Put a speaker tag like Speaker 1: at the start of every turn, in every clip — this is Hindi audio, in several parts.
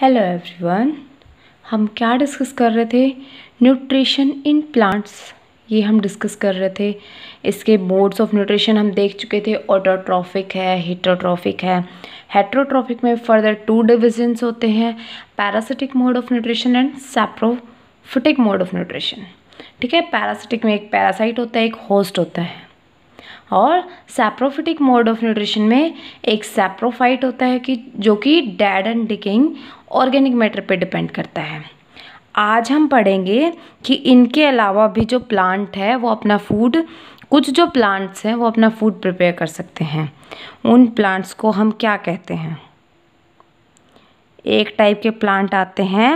Speaker 1: हेलो एवरीवन हम क्या डिस्कस कर रहे थे न्यूट्रिशन इन प्लांट्स ये हम डिस्कस कर रहे थे इसके मोड्स ऑफ न्यूट्रिशन हम देख चुके थे ऑटोट्रॉफिक है हिटोट्रॉफिक है हेट्रोट्रॉफिक में फर्दर टू डिविजन्स होते हैं parasitic mode of nutrition and saprophytic mode of nutrition ठीक है पैरासिटिक में एक पैरासाइट होता है एक होस्ट होता है और सैप्रोफिटिक मोड ऑफ न्यूट्रिशन में एक सेप्रोफाइट होता है कि जो कि dead and decaying organic matter पे डिपेंड करता है आज हम पढ़ेंगे कि इनके अलावा भी जो प्लांट है वो अपना फूड कुछ जो प्लांट्स हैं वो अपना फूड प्रिपेयर कर सकते हैं उन प्लांट्स को हम क्या कहते हैं एक टाइप के प्लांट आते हैं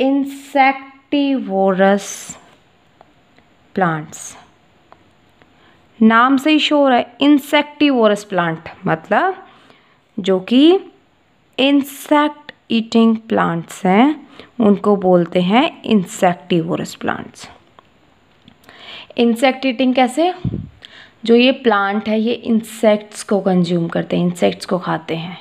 Speaker 1: इंसेक्टिवोरस प्लांट्स नाम से ही शोर है इंसेक्टिवोरस प्लांट मतलब जो कि इंसेक्ट ईटिंग प्लांट्स हैं उनको बोलते हैं इंसेक्टिवोरस प्लांट्स इंसेक्ट ईटिंग कैसे जो ये प्लांट है ये इंसेक्ट्स को कंज्यूम करते हैं इंसेक्ट्स को खाते हैं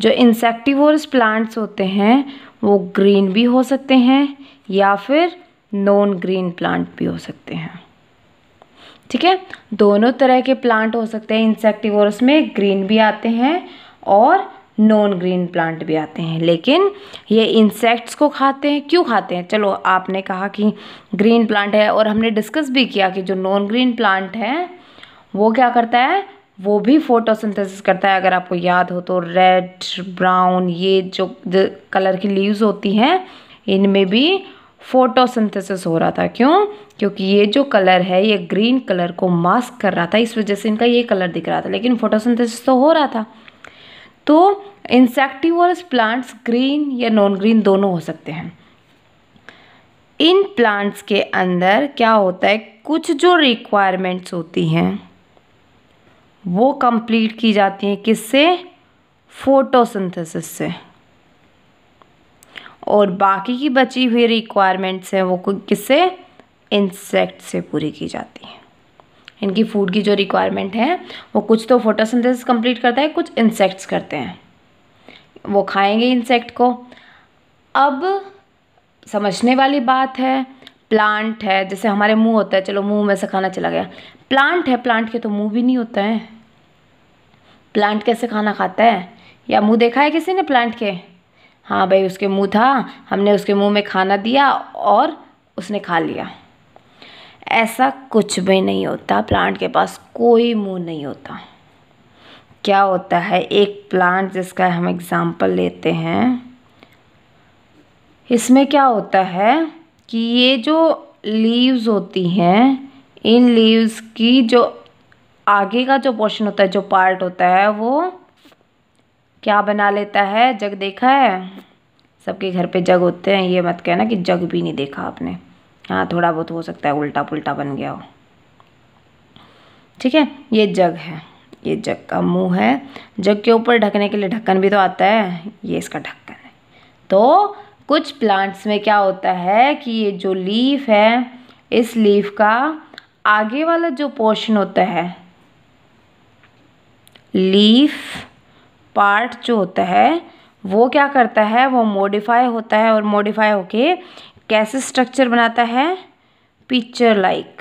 Speaker 1: जो इंसेक्टिवोरस प्लांट्स होते हैं वो ग्रीन भी हो सकते हैं या फिर नॉन ग्रीन प्लांट भी हो सकते हैं ठीक है दोनों तरह के प्लांट हो सकते हैं इंसेक्टिवोरस में ग्रीन भी आते हैं और नॉन ग्रीन प्लांट भी आते हैं लेकिन ये इंसेक्ट्स को खाते हैं क्यों खाते हैं चलो आपने कहा कि ग्रीन प्लांट है और हमने डिस्कस भी किया कि जो नॉन ग्रीन प्लांट है वो क्या करता है वो भी फोटोसिंथेसिस करता है अगर आपको याद हो तो रेड ब्राउन ये जो कलर की लीव्स होती हैं इनमें भी फोटोसिंथेसिस हो रहा था क्यों क्योंकि ये जो कलर है ये ग्रीन कलर को मास्क कर रहा था इस वजह से इनका ये कलर दिख रहा था लेकिन फोटोसिंथेसिस तो हो रहा था तो इंसेक्टिवरस प्लांट्स ग्रीन या नॉन ग्रीन दोनों हो सकते हैं इन प्लांट्स के अंदर क्या होता है कुछ जो रिक्वायरमेंट्स होती हैं वो कंप्लीट की जाती हैं किससे फोटोसिंथेसिस से और बाकी की बची हुई रिक्वायरमेंट्स हैं वो किससे इंसेक्ट से पूरी की जाती हैं इनकी फूड की जो रिक्वायरमेंट है वो कुछ तो फोटोसिंथेसिस कंप्लीट करता है कुछ इंसेक्ट्स करते हैं वो खाएंगे इंसेक्ट को अब समझने वाली बात है प्लांट है जैसे हमारे मुंह होता है चलो मुंह में से खाना चला गया प्लांट है प्लांट के तो मुंह भी नहीं होता है प्लांट कैसे खाना खाता है या मुंह देखा है किसी ने प्लांट के हाँ भाई उसके मुंह था हमने उसके मुंह में खाना दिया और उसने खा लिया ऐसा कुछ भी नहीं होता प्लांट के पास कोई मुंह नहीं होता क्या होता है एक प्लांट जिसका हम एग्ज़ाम्पल लेते हैं इसमें क्या होता है कि ये जो लीव्स होती हैं इन लीव्स की जो आगे का जो पोर्शन होता है जो पार्ट होता है वो क्या बना लेता है जग देखा है सबके घर पे जग होते हैं ये मत कहना कि जग भी नहीं देखा आपने हाँ थोड़ा बहुत हो सकता है उल्टा पुल्टा बन गया हो ठीक है ये जग है ये जग का मुंह है जग के ऊपर ढकने के लिए ढक्कन भी तो आता है ये इसका ढक्कन है तो कुछ प्लांट्स में क्या होता है कि ये जो लीफ है इस लीफ का आगे वाला जो पोर्शन होता है लीफ पार्ट जो होता है वो क्या करता है वो मॉडिफाई होता है और मॉडिफाई होके कैसे स्ट्रक्चर बनाता है पिक्चर लाइक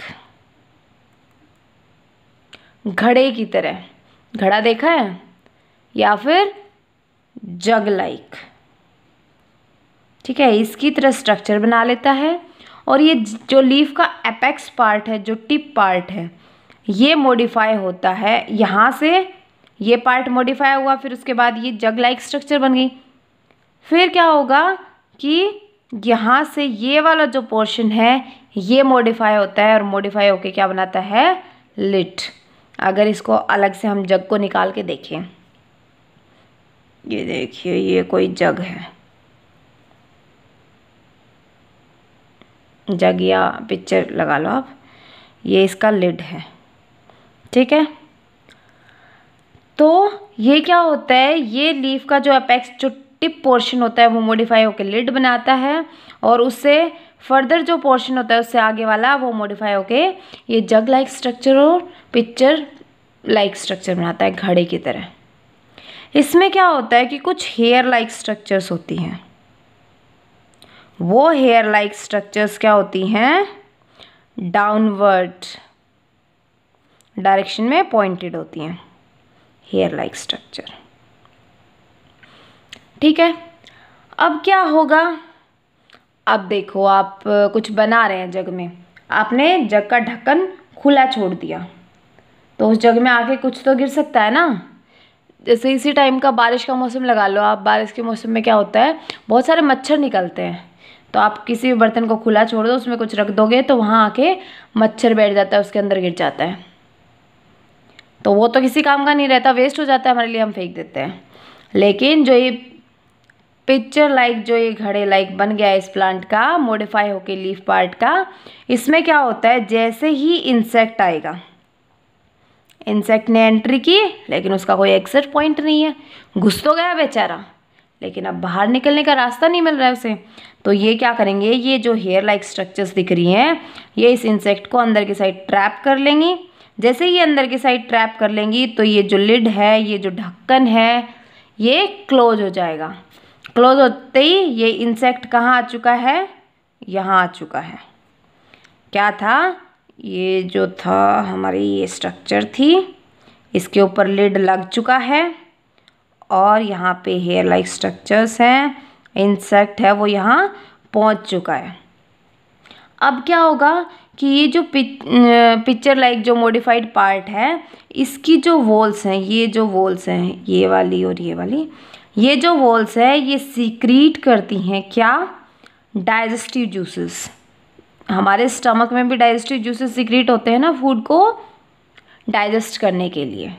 Speaker 1: घड़े की तरह घड़ा देखा है या फिर जग लाइक ठीक है इसकी तरह स्ट्रक्चर बना लेता है और ये जो लीफ का एपेक्स पार्ट है जो टिप पार्ट है ये मॉडिफाई होता है यहाँ से ये पार्ट मॉडिफाई हुआ फिर उसके बाद ये जग लाइक स्ट्रक्चर बन गई फिर क्या होगा कि यहाँ से ये वाला जो पोर्शन है ये मॉडिफाई होता है और मॉडिफाई होके क्या बनाता है लिट अगर इसको अलग से हम जग को निकाल के देखें ये देखिए ये कोई जग है जग या पिक्चर लगा लो आप ये इसका लिड है ठीक है तो ये क्या होता है ये लीफ का जो अपेक्स जो टिप पोर्शन होता है वो मॉडिफाई होकर लिड बनाता है और उससे फर्दर जो पोर्शन होता है उससे आगे वाला वो मॉडिफाई होके ये जग लाइक स्ट्रक्चर और पिक्चर लाइक स्ट्रक्चर बनाता है घड़े की तरह इसमें क्या होता है कि कुछ हेयर लाइक स्ट्रक्चर्स होती हैं वो हेयर लाइक स्ट्रक्चर्स क्या होती हैं डाउनवर्ड डायरेक्शन में पॉइंटेड होती हैं हेयर लाइक स्ट्रक्चर ठीक है अब क्या होगा अब देखो आप कुछ बना रहे हैं जग में आपने जग का ढक्कन खुला छोड़ दिया तो उस जग में आके कुछ तो गिर सकता है ना जैसे इसी टाइम का बारिश का मौसम लगा लो आप बारिश के मौसम में क्या होता है बहुत सारे मच्छर निकलते हैं तो आप किसी भी बर्तन को खुला छोड़ दो उसमें कुछ रख दोगे तो वहाँ आके मच्छर बैठ जाता है उसके अंदर गिर जाता है तो वो तो किसी काम का नहीं रहता वेस्ट हो जाता है हमारे लिए हम फेंक देते हैं लेकिन जो ये पिक्चर लाइक जो ये घड़े लाइक बन गया इस प्लांट का मोडिफाई होके लीफ पार्ट का इसमें क्या होता है जैसे ही इंसेक्ट आएगा इंसेक्ट ने एंट्री की लेकिन उसका कोई एक्सिट पॉइंट नहीं है घुस तो गया बेचारा लेकिन अब बाहर निकलने का रास्ता नहीं मिल रहा है उसे तो ये क्या करेंगे ये जो हेयर लाइक स्ट्रक्चर्स दिख रही हैं ये इस इंसेक्ट को अंदर की साइड ट्रैप कर लेंगी जैसे ही अंदर की साइड ट्रैप कर लेंगी तो ये जो लिड है ये जो ढक्कन है ये क्लोज हो जाएगा क्लोज होते ही ये इंसेक्ट कहाँ आ चुका है यहाँ आ चुका है क्या था ये जो था हमारी ये स्ट्रक्चर थी इसके ऊपर लिड लग चुका है और यहाँ पे हेयर लाइक स्ट्रक्चर्स हैं इंसेक्ट है वो यहाँ पहुँच चुका है अब क्या होगा कि ये जो पिक्चर लाइक जो मॉडिफाइड पार्ट है इसकी जो वॉल्स हैं ये जो वॉल्स हैं ये वाली और ये वाली ये जो वॉल्स है ये सीक्रीट करती हैं क्या डाइजेस्टिव जूसेस हमारे स्टमक में भी डाइजेस्टिव जूसेस सीक्रीट होते हैं ना फूड को डाइजेस्ट करने के लिए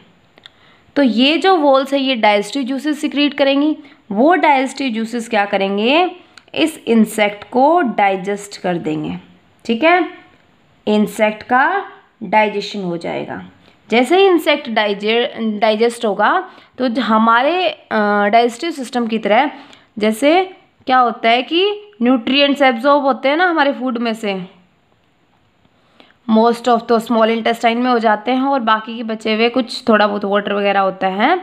Speaker 1: तो ये जो वॉल्स है ये डाइजेस्टिव जूसेस सीक्रीट करेंगी वो डाइजेस्टिव जूसेस क्या करेंगे इस इंसेक्ट को डाइजेस्ट कर देंगे ठीक है इंसेक्ट का डाइजेशन हो जाएगा जैसे ही इंसेक्ट डाइजे डाइजेस्ट होगा तो हमारे डाइजेस्टिव सिस्टम की तरह जैसे क्या होता है कि न्यूट्रिएंट्स एब्जॉर्ब होते हैं ना हमारे फूड में से मोस्ट ऑफ तो स्मॉल इंटेस्टाइन में हो जाते हैं और बाकी के बचे हुए कुछ थोड़ा बहुत वाटर वगैरह होता है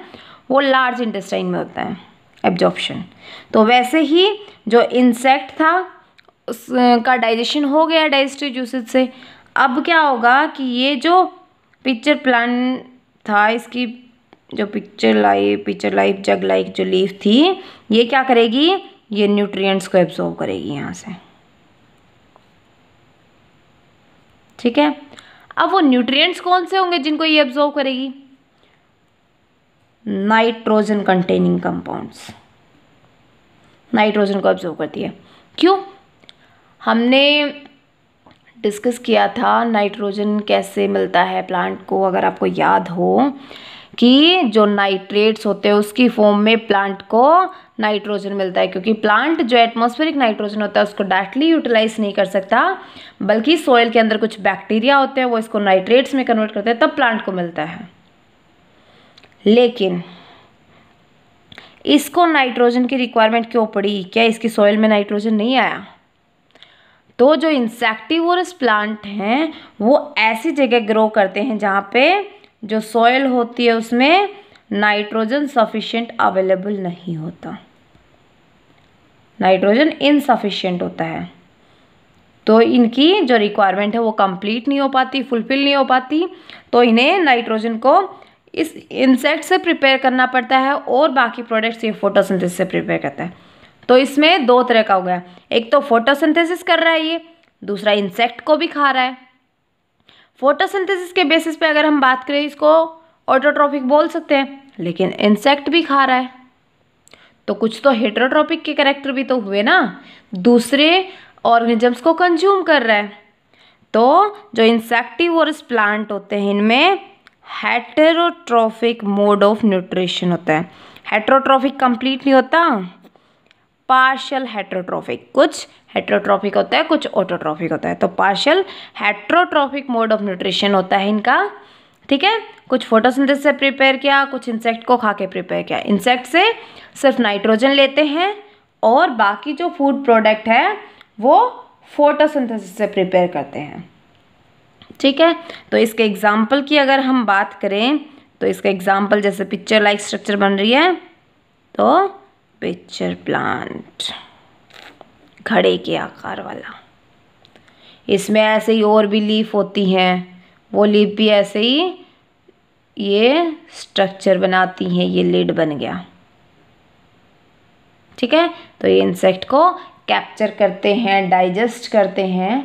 Speaker 1: वो लार्ज इंटेस्टाइन में होता है एब्जॉर्प्शन तो वैसे ही जो इंसेक्ट था का डाइजेशन हो गया डाइजेस्टिव जूसेज से अब क्या होगा कि ये जो पिक्चर प्लान था इसकी जो pitcher like pitcher like jug like जो लीफ थी ये क्या करेगी ये न्यूट्रिएंट्स को एब्जॉर्व करेगी यहाँ से ठीक है अब वो न्यूट्रिएंट्स कौन से होंगे जिनको ये एब्जॉर्व करेगी नाइट्रोजन कंटेनिंग कंपाउंड्स नाइट्रोजन को एब्जॉर्व करती है क्यों हमने डिस्कस किया था नाइट्रोजन कैसे मिलता है प्लांट को अगर आपको याद हो कि जो नाइट्रेट्स होते हैं उसकी फॉर्म में प्लांट को नाइट्रोजन मिलता है क्योंकि प्लांट जो एटमॉस्फेरिक नाइट्रोजन होता है उसको डायरेक्टली यूटिलाइज नहीं कर सकता बल्कि सॉइल के अंदर कुछ बैक्टीरिया होते हैं वो इसको नाइट्रेट्स में कन्वर्ट करते हैं तब प्लांट को मिलता है लेकिन इसको नाइट्रोजन की रिक्वायरमेंट क्यों पड़ी क्या इसकी सॉइल में नाइट्रोजन नहीं आया तो जो इंसेक्टिवरस प्लांट हैं वो ऐसी जगह ग्रो करते हैं जहाँ पे जो सॉयल होती है उसमें नाइट्रोजन सफिशेंट अवेलेबल नहीं होता नाइट्रोजन इनसफिशेंट होता है तो इनकी जो रिक्वायरमेंट है वो कंप्लीट नहीं हो पाती फुलफिल नहीं हो पाती तो इन्हें नाइट्रोजन को इस इंसेक्ट से प्रिपेयर करना पड़ता है और बाकी प्रोडक्ट्स ये फोटोसिंथेसिस से प्रिपेयर करता है तो इसमें दो तरह का हो गया एक तो फोटोसिंथेसिस कर रहा है ये दूसरा इंसेक्ट को भी खा रहा है फोटोसिंथेसिस के बेसिस पे अगर हम बात करें इसको ऑटोट्रॉफिक बोल सकते हैं लेकिन इंसेक्ट भी खा रहा है तो कुछ तो हेटरोट्रॉपिक के करेक्टर भी तो हुए ना दूसरे ऑर्गेनिजम्स को कंज्यूम कर रहा है तो जो इंसेक्टिवोरस प्लांट होते हैं इनमें हेटरोट्रॉफिक मोड ऑफ न्यूट्रिशन होता है हेट्रोट्रॉफिक कंप्लीट नहीं होता पार्शियल हेट्रोट्रॉफिक कुछ हेट्रोट्रॉफिक होता है कुछ ऑटोट्रॉफिक होता है तो partial heterotrophic mode of nutrition होता है इनका ठीक है कुछ फोटोसिंथेसिस से प्रिपेयर किया कुछ इंसेक्ट को खा के प्रिपेयर किया इंसेक्ट से सिर्फ नाइट्रोजन लेते हैं और बाकी जो फूड प्रोडक्ट है वो फोटोसिंथेसिस से प्रिपेयर करते हैं ठीक है तो इसके एग्जाम्पल की अगर हम बात करें तो इसका एग्जाम्पल जैसे पिक्चर लाइक स्ट्रक्चर बन रही है तो पिक्चर प्लांट घड़े के आकार वाला इसमें ऐसे ही और भी लीफ होती हैं वो लीफ भी ऐसे ही ये स्ट्रक्चर बनाती हैं ये लिड बन गया ठीक है तो ये इंसेक्ट को कैप्चर करते हैं डाइजेस्ट करते हैं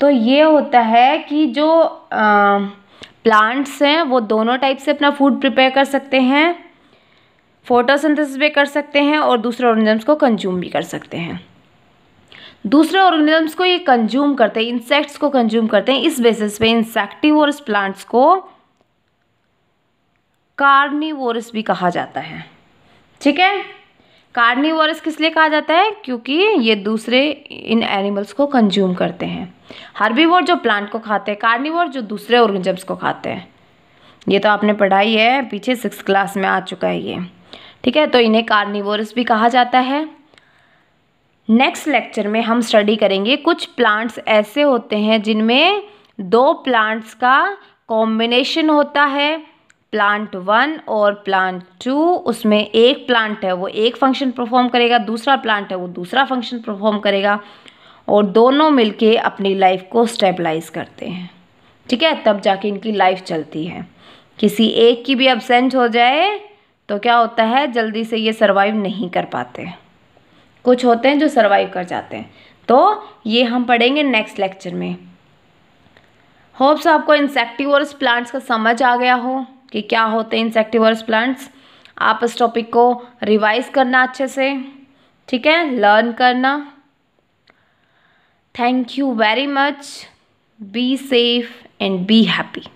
Speaker 1: तो ये होता है कि जो आ, प्लांट्स हैं वो दोनों टाइप से अपना फूड प्रिपेयर कर सकते हैं फोटोसिंथेसिस भी कर सकते हैं और दूसरे ऑर्गेनिजम्स को कंज्यूम भी कर सकते हैं दूसरे ऑर्गेनिजम्स को ये कंज्यूम करते हैं इंसेक्ट्स को कंज्यूम करते हैं इस बेसिस पे इंसेक्टिवोरस प्लांट्स को कार्निवोरस भी कहा जाता है ठीक है कार्निवोरस किस लिए कहा जाता है क्योंकि ये दूसरे इन एनिमल्स को कंज्यूम करते हैं हर्बीवोर जो प्लांट को खाते हैं कार्निवोर जो दूसरे ऑर्गेनिजम्स को खाते हैं ये तो आपने पढ़ाई है पीछे सिक्स क्लास में आ चुका है ये ठीक है तो इन्हें कार्निवोरस भी कहा जाता है नेक्स्ट लेक्चर में हम स्टडी करेंगे कुछ प्लांट्स ऐसे होते हैं जिनमें दो प्लांट्स का कॉम्बिनेशन होता है प्लांट वन और प्लांट टू उसमें एक प्लांट है वो एक फंक्शन परफॉर्म करेगा दूसरा प्लांट है वो दूसरा फंक्शन परफॉर्म करेगा और दोनों मिलके अपनी लाइफ को स्टेबलाइज करते हैं ठीक है तब जाके इनकी लाइफ चलती है किसी एक की भी एबसेंट हो जाए तो क्या होता है जल्दी से ये सर्वाइव नहीं कर पाते कुछ होते हैं जो सर्वाइव कर जाते हैं तो ये हम पढ़ेंगे नेक्स्ट लेक्चर में होप्स आपको इंसेक्टिवर्स प्लांट्स का समझ आ गया हो कि क्या होते हैं इंसेक्टिवर्स प्लांट्स आप इस टॉपिक को रिवाइज करना अच्छे से ठीक है लर्न करना thank you very much be safe and be happy